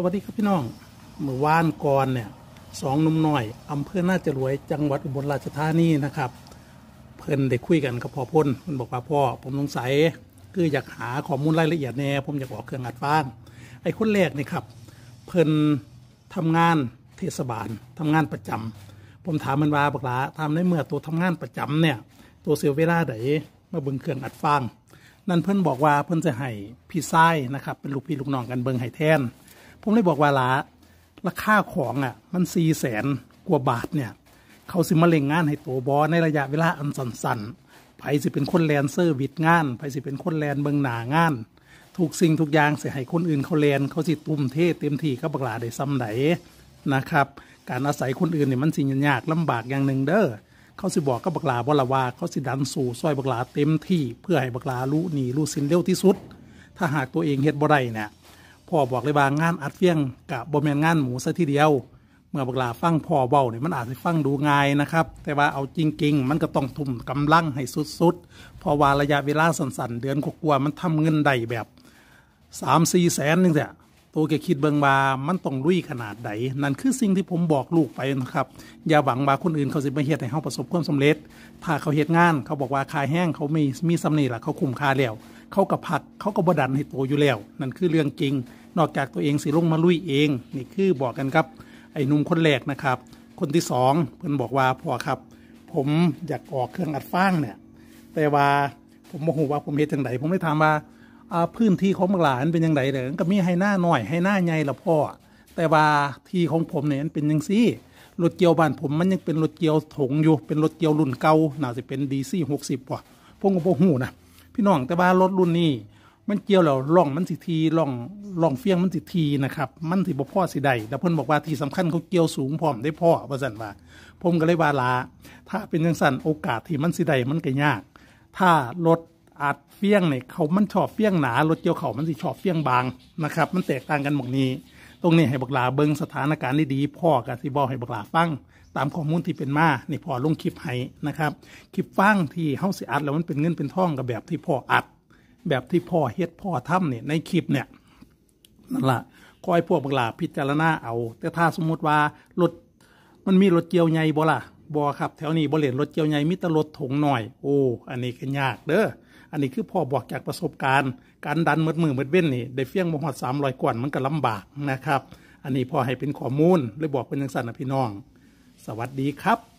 สวัสดีครับพี่น้อง เมื่อวานก่อนเนี่ยสองนุ่มน้อย อำเภอหน้าจะรวยจังหวัดอุบลราชธานีนะครับ เพิ่นได้คุยกันกับพ่อพ้นมันบอกว่าพ่อ ผมสงสัยคืออยากหาข้อมูลรายละเอียดแน่ผมอยากออกเครื่องอัดฟาง ไอ้คนแรกนี่ครับ เพิ่นทำงานเทศบาลทำงานประจำ ผมถามมันว่าบักลาทำได้เมื่อตัวทำงานประจำเนี่ย ตัวเสียเวลาไหนมาเบิ่งเครื่องอัดฟาง นั่นเพิ่นบอกว่าเพิ่นจะให้พี่ไส้นะครับ เป็นลูกพี่ลูกน้องกันเบิ่งให้แทนผมเลยบอกว่าละราคาของอ่ะ มันสี่แสนกว่าบาทเนี่ย เขาสิมาเล่งงานให้ตัวบอในระยะเวลาอันสั้นๆไผสิเป็นคนแลนเซอร์วิดงานไผสิเป็นคนแลนเบิงหนางาน ทุกสิ่งทุกอย่างเสียให้คนอื่นเขาแลนเขาสิตุ้มเทเต็มที่ก็บักลาได้ซ้ำไหนนะครับ การอาศัยคนอื่นเนี่ยมันสิ่งยากลำบากอย่างหนึ่งเด้อ เขาสิบอกก็บักลาบอละวาเขาสิดันสู่ซอยบักลาเต็มที่เพื่อให้บักลารู้หนีรู้สินเร็วที่สุด ถ้าหากตัวเองเฮ็ดบ่ได้เนี่ยพ่อบอกเลยว่า งานอัดเฟี้ยงกับบมแมนงานหมูซะทีเดียว เมื่อบักลาฟังพ่อเบาเนี่ยมันอาจจะฟังดูง่ายนะครับ แต่ว่าเอาจริงๆ มันก็ต้องทุ่มกำลังให้สุดๆ พอว่าระยะเวลาสั้นๆ เดือนกว่ามันทำเงินได้แบบสามสี่แสนนึงแหละตัวแกคิดเบิงบามันต้องลุยขนาดใดนั่นคือสิ่งที่ผมบอกลูกไปนะครับอย่าหวังว่าคนอื่นเขาจะมาเฮ็ดให้เขาประสบความสำเร็จถ้าเขาเฮ็ดงานเขาบอกว่าคายแห้งเขามีมีสำเนียงละเขาคุ้มค่าแล้วเขากับผักเขาก็บดันให้โตอยู่แล้ว นั่นคือเรื่องจริง นอกจากตัวเองสิลงมาลุยเองนี่คือบอกกันครับ ไอ้นุ่มคนแรกนะครับ คนที่สองเพื่อนบอกว่าพ่อครับ ผมอยากออกเครื่องอัดฟางเนี่ยแต่ว่าผมโมโหว่าผมเฮ็ดจังไดผมได้ถามว่า พื้นที่ของหลานเป็นยังไงเด้อก็มีให้หน้าหน่อยให้หน้าใหญ่ละพ่อแต่ว่าที่ของผมเนี่ยเป็นยังซี่รถเกียวบ้านผมมันยังเป็นรถเกียวถงอยู่เป็นรถเกียวรุ่นเก่าน่าจะเป็นดีซี่หกสิบว่ะพวกกมพวกหูนะพี่น้องแต่ว่ารถรุ่นนี้ มันเกี่ยวแล้วล่องมันสิทีล่องล่องเฟียงมันสิทีนะครับ มันสิบ่พ่อสิใดแต่เพิ่นบอกว่าที่สำคัญเขาเกี่ยวสูงพร้อมได้พ่อว่าซั่นว่า ผมก็เลยว่าลาถ้าเป็นจังซั่นโอกาสที่มันสิใดมันก็ยาก ถ้ารถอาจเฟี้ยงเนี่ยเขามันชอบเฟี้ยงหนารถเกี่ยวเขามันสิชอบเฟี้ยงบางนะครับ มันแตกต่างกันหมดนี้ตรงนี้ให้บักลาเบิงสถานการณ์ดีๆพ่อกับสิบอให้บักลาฟัง ตามข้อมูลที่เป็นมานี่พ่อลงคลิปให้นะครับ คลิปฟังที่เฮาสิอัดแล้วมันเป็นเงินเป็นทองกับแบบที่พ่ออัด แบบที่พ่อเฮ็ดพ่อทำเนี่ยในคลิปเนี่ยนั่นละคอยพวกบักลาพิจารณาเอา แต่ถ้าสมมุติว่ารถมันมีรถเกี่ยวใหญ่บ่ล่ะบ่ครับแถวนี้บ่เวณรถเกี่ยวใหญ่มีแต่รถถงหน่อยโอ้อันนี้ก็ยากเด้ออันนี้คือพ่อบอกจากประสบการณ์การดันมืดมือมืดเว้นนี่ได้เฟี้ยงบ่หอดสามรอยกว่ามันก็ลำบากนะครับ อันนี้พ่อให้เป็นข้อมูลเลยบอกเป็นยังสันนะพี่น้อง สวัสดีครับ